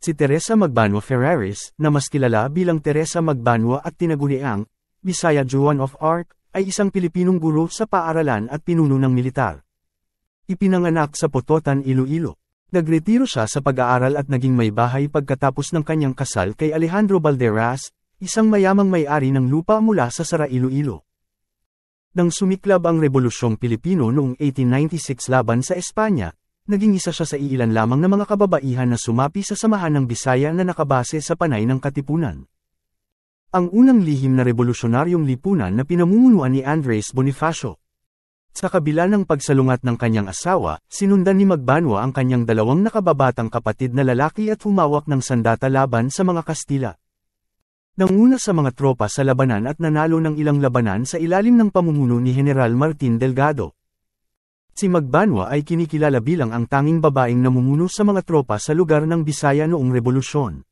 Si Teresa Magbanwa Ferraris, na mas kilala bilang Teresa Magbanwa at tinaguriang, Bisaya Joan of Arc, ay isang Pilipinong guro sa paaralan at pinuno ng militar. Ipinanganak sa Pototan, Iloilo. Nagretiro siya sa pag-aaral at naging may bahay pagkatapos ng kanyang kasal kay Alejandro Balderas, isang mayamang may-ari ng lupa mula sa Sara Iloilo. Nang sumiklab ang Rebolusyong Pilipino noong 1896 laban sa Espanya, naging isa siya sa iilan lamang na mga kababaihan na sumapi sa samahan ng Bisaya na nakabase sa panay ng Katipunan. Ang unang lihim na revolusyonaryong lipunan na pinamumunuan ni Andres Bonifacio. Sa kabila ng pagsalungat ng kanyang asawa, sinundan ni Magbanwa ang kanyang dalawang nakababatang kapatid na lalaki at humawak ng sandata laban sa mga Kastila. Nanguna sa mga tropa sa labanan at nanalo ng ilang labanan sa ilalim ng pamumuno ni General Martin Delgado. Si Magbanwa ay kinikilala bilang ang tanging babaeng namumuno sa mga tropa sa lugar ng Bisaya noong rebolusyon.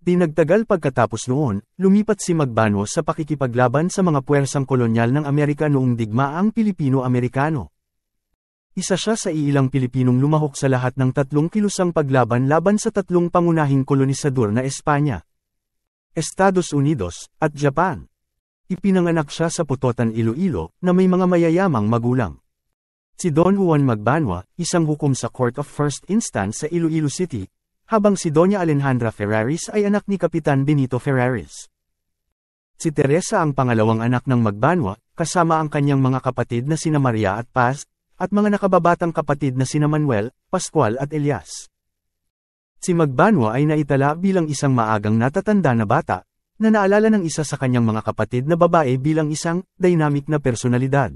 Pinagtagal pagkatapos noon, lumipat si Magbanwa sa pakikipaglaban sa mga puwersang kolonyal ng Amerika noong digmaang Pilipino-Amerikano. Isa siya sa iilang Pilipinong lumahok sa lahat ng tatlong kilusang paglaban laban sa tatlong pangunahing kolonisador na Espanya, Estados Unidos, at Japan. Ipinanganak siya sa Putotan Iloilo, na may mga mayayamang magulang. Si Don Juan Magbanwa, isang hukom sa Court of First Instance sa Iloilo City, habang si Doña Alejandra Ferraris ay anak ni Kapitan Benito Ferraris. Si Teresa ang pangalawang anak ng Magbanwa, kasama ang kanyang mga kapatid na sina Maria at Paz, at mga nakababatang kapatid na sina Manuel, Pascual at Elias. Si Magbanwa ay naitala bilang isang maagang natatanda na bata, na naalala ng isa sa kanyang mga kapatid na babae bilang isang dynamic na personalidad.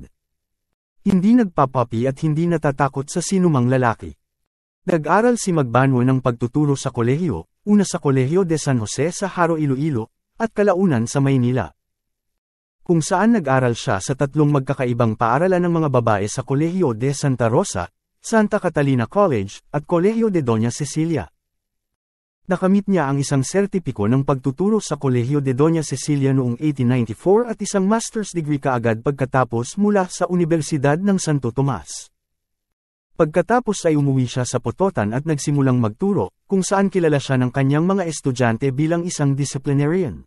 Hindi nagpapapi at hindi natatakot sa sinumang lalaki. Nag-aral si Magbanwo ng pagtuturo sa kolehiyo, una sa Kolehiyo de San Jose sa Haro Iloilo, at kalaunan sa Maynila. Kung saan nag-aral siya sa tatlong magkakaibang paaralan ng mga babae sa Kolehiyo de Santa Rosa, Santa Catalina College, at Kolehiyo de Doña Cecilia. Nakamit niya ang isang sertipiko ng pagtuturo sa Kolehiyo de Doña Cecilia noong 1894 at isang master's degree kaagad pagkatapos mula sa Universidad ng Santo Tomas. Pagkatapos ay umuwi siya sa Pototan at nagsimulang magturo, kung saan kilala siya ng kanyang mga estudyante bilang isang disciplinarian.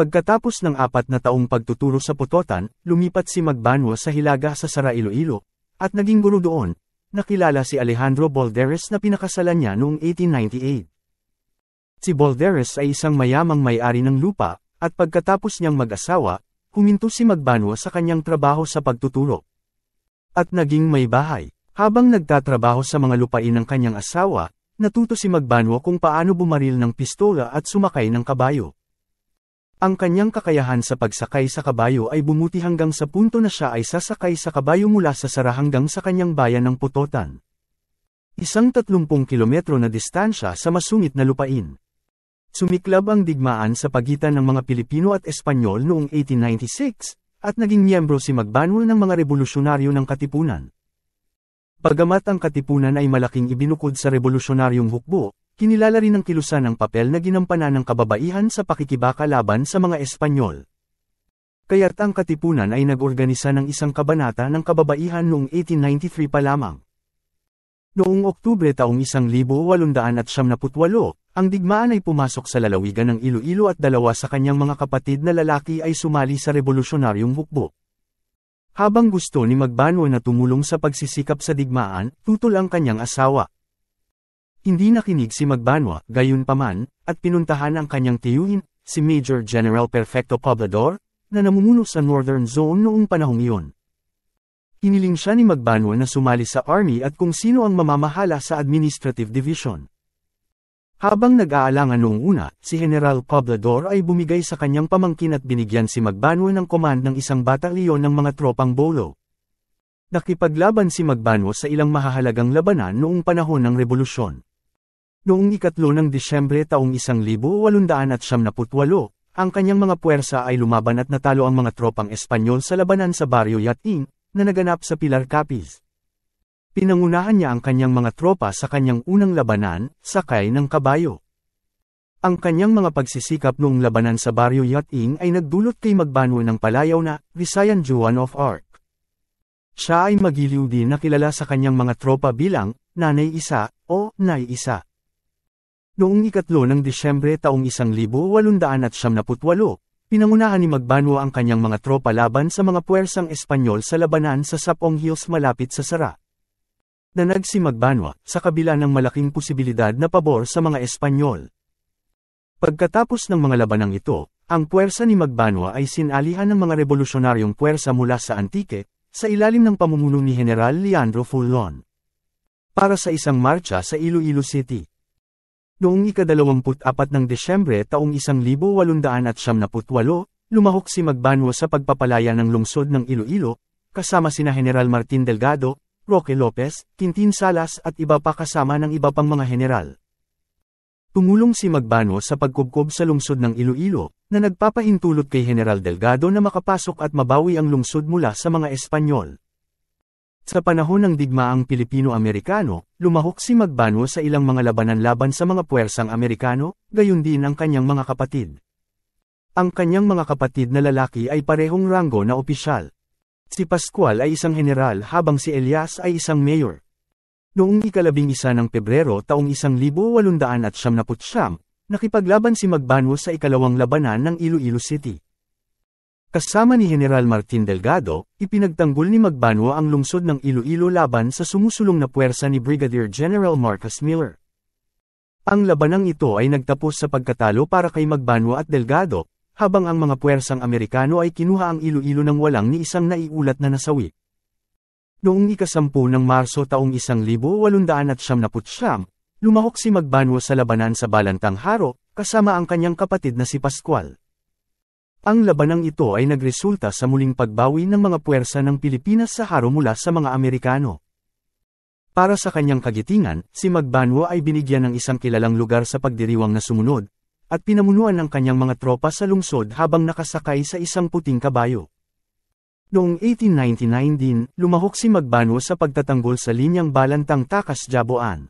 Pagkatapos ng apat na taong pagtuturo sa Pototan, lumipat si Magbanwa sa Hilaga sa Sara Iloilo, at naging guro doon, nakilala si Alejandro Bolderes na pinakasalan niya noong 1898. Si Bolderes ay isang mayamang may-ari ng lupa, at pagkatapos niyang mag-asawa, huminto si Magbanua sa kanyang trabaho sa pagtuturo. At naging may bahay. Habang nagtatrabaho sa mga lupain ng kanyang asawa, natuto si Magbanua kung paano bumaril ng pistola at sumakay ng kabayo. Ang kanyang kakayahan sa pagsakay sa kabayo ay bumuti hanggang sa punto na siya ay sasakay sa kabayo mula sa Sara hanggang sa kanyang bayan ng Putotan. Isang 30 kilometro na distansya sa masungit na lupain. Sumiklab ang digmaan sa pagitan ng mga Pilipino at Espanyol noong 1896, at naging miyembro si Magbanul ng mga revolusyonaryo ng Katipunan. Pagamat ang Katipunan ay malaking ibinukod sa revolusyonaryong hukbo, Kinilala rin ng kilusan ng papel na ginampanan ng kababaihan sa pakikibaka laban sa mga Espanyol. Kaya't ang Katipunan ay nagorganisa ng isang kabanata ng kababaihan noong 1893 pa lamang. Noong Oktubre taong 1898, ang digmaan ay pumasok sa lalawigan ng Iloilo at dalawa sa kanyang mga kapatid na lalaki ay sumali sa revolusyonaryong hukbo. Habang gusto ni Magbanwa na tumulong sa pagsisikap sa digmaan, tutol ang kanyang asawa. Hindi nakinig si Magbanwa, gayunpaman, at pinuntahan ang kanyang tiyuhin, si Major General Perfecto Poblador, na namumuno sa Northern Zone noong panahong iyon. Iniling siya ni Magbanwa na sumali sa Army at kung sino ang mamamahala sa Administrative Division. Habang nag-aalangan noong una, si General Poblador ay bumigay sa kanyang pamangkin at binigyan si Magbanwa ng command ng isang batalyon ng mga tropang Bolo. Nakipaglaban si Magbanwa sa ilang mahahalagang labanan noong panahon ng revolusyon. Noong ikatlo ng Disyembre taong 1878, ang kanyang mga puwersa ay lumaban at natalo ang mga tropang Espanyol sa labanan sa Barrio Yatin, na naganap sa Pilar Capiz. Pinangunahan niya ang kanyang mga tropa sa kanyang unang labanan, sakay ng kabayo. Ang kanyang mga pagsisikap noong labanan sa Barrio Yatin ay nagdulot kay Magbanwo ng palayaw na Visayan Juan of Arc. Siya ay magiliw din na kilala sa kanyang mga tropa bilang Nanay Isa o Nay Isa. Noong ikatlo ng Disyembre taong 1898, pinangunahan ni Magbanwa ang kanyang mga tropa laban sa mga puwersang Espanyol sa labanan sa Sapong Hills malapit sa Sara. Nanag si Magbanwa sa kabila ng malaking posibilidad na pabor sa mga Espanyol. Pagkatapos ng mga labanang ito, ang puwersa ni Magbanwa ay sinalihan ng mga revolusyonaryong puwersa mula sa Antique, sa ilalim ng pamumuno ni General Leandro Fulon. Para sa isang marcha sa Iloilo City. Noong ika-24 ng Desyembre taong 1878, lumahok si Magbanwa sa pagpapalaya ng lungsod ng Iloilo, kasama sina General Martin Delgado, Roque Lopez, Quintin Salas at iba pa kasama ng iba pang mga general. Tumulong si Magbanwa sa pagkubkob sa lungsod ng Iloilo, na nagpapahintulot kay General Delgado na makapasok at mabawi ang lungsod mula sa mga Espanyol. Sa panahon ng digmaang Pilipino-Amerikano, lumahok si Magbano sa ilang mga labanan laban sa mga puwersang Amerikano, gayon din ang kanyang mga kapatid. Ang kanyang mga kapatid na lalaki ay parehong ranggo na opisyal. Si Pascual ay isang general habang si Elias ay isang mayor. Noong ikalabing isa ng Pebrero taong 1879, nakipaglaban si Magbano sa ikalawang labanan ng Iloilo City. Kasama ni General Martin Delgado, ipinagtanggol ni Magbanwa ang lungsod ng Iloilo laban sa sumusulong na puwersa ni Brigadier General Marcus Miller. Ang labanang ito ay nagtapos sa pagkatalo para kay Magbanwa at Delgado, habang ang mga puwersang Amerikano ay kinuha ang Iloilo nang walang ni isang naiulat na nasawi. Noong ikasampu ng Marso taong 1879, lumahok si Magbanwa sa labanan sa Balantang Haro, kasama ang kanyang kapatid na si Pascual. Ang labanang ito ay nagresulta sa muling pagbawi ng mga puwersa ng Pilipinas sa haro mula sa mga Amerikano. Para sa kanyang kagitingan, si Magbanwa ay binigyan ng isang kilalang lugar sa pagdiriwang na sumunod, at pinamunuan ng kanyang mga tropa sa lungsod habang nakasakay sa isang puting kabayo. Noong 1899 din, lumahok si Magbanwa sa pagtatanggol sa linyang balantang Takas Jaboan.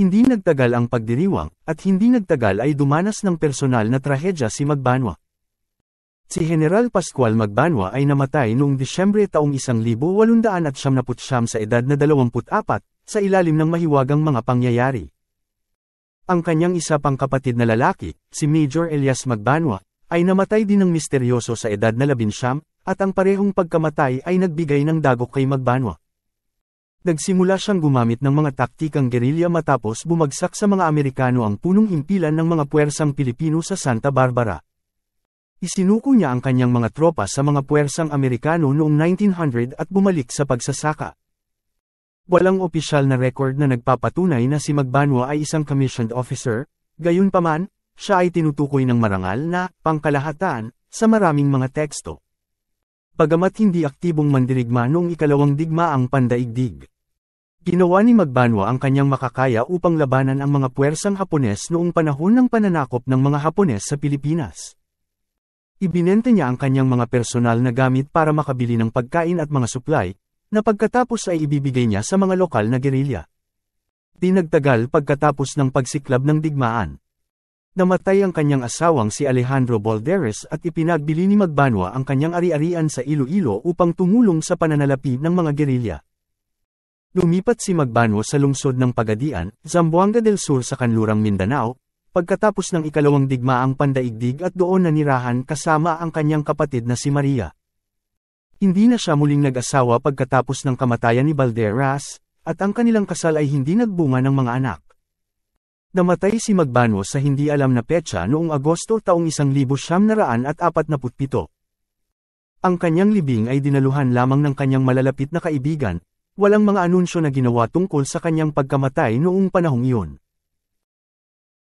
Hindi nagtagal ang pagdiriwang, at hindi nagtagal ay dumanas ng personal na trahedya si Magbanwa. Si General Pascual Magbanwa ay namatay noong Disyembre taong 1879 sa edad na 24, sa ilalim ng mahiwagang mga pangyayari. Ang kanyang isa pang kapatid na lalaki, si Major Elias Magbanwa, ay namatay din ng misteryoso sa edad na 19, at ang parehong pagkamatay ay nagbigay ng dagok kay Magbanwa. Nagsimula siyang gumamit ng mga taktikang gerilya matapos bumagsak sa mga Amerikano ang punong himpilan ng mga puwersang Pilipino sa Santa Barbara. Isinuko niya ang kanyang mga tropa sa mga puwersang Amerikano noong 1900 at bumalik sa pagsasaka. Walang opisyal na record na nagpapatunay na si Magbanwa ay isang commissioned officer, gayunpaman, siya ay tinutukoy ng marangal na pangkalahatan sa maraming mga teksto. Pagamat hindi aktibong mandirigma noong ikalawang digma ang pandaigdig. Ginawa ni Magbanwa ang kanyang makakaya upang labanan ang mga puwersang Hapones noong panahon ng pananakop ng mga Hapones sa Pilipinas. Ibinente niya ang kanyang mga personal na gamit para makabili ng pagkain at mga supply, na pagkatapos ay ibibigay niya sa mga lokal na gerilya. Di pagkatapos ng pagsiklab ng digmaan. Namatay ang kanyang asawang si Alejandro Balderes at ipinagbili ni Magbanwa ang kanyang ari-arian sa Iloilo upang tumulong sa pananalapi ng mga gerilya. Lumipat si Magbanwa sa lungsod ng Pagadian, Zamboanga del Sur sa Kanlurang Mindanao, Pagkatapos ng ikalawang digmaang pandaigdig at doon nanirahan kasama ang kanyang kapatid na si Maria. Hindi na siya muling nag-asawa pagkatapos ng kamatayan ni Balderas, at ang kanilang kasal ay hindi nagbunga ng mga anak. Namatay si Magbano sa hindi alam na petsa noong Agosto taong 1947. Ang kanyang libing ay dinaluhan lamang ng kanyang malalapit na kaibigan, walang mga anunsyo na ginawa tungkol sa kanyang pagkamatay noong panahong iyon.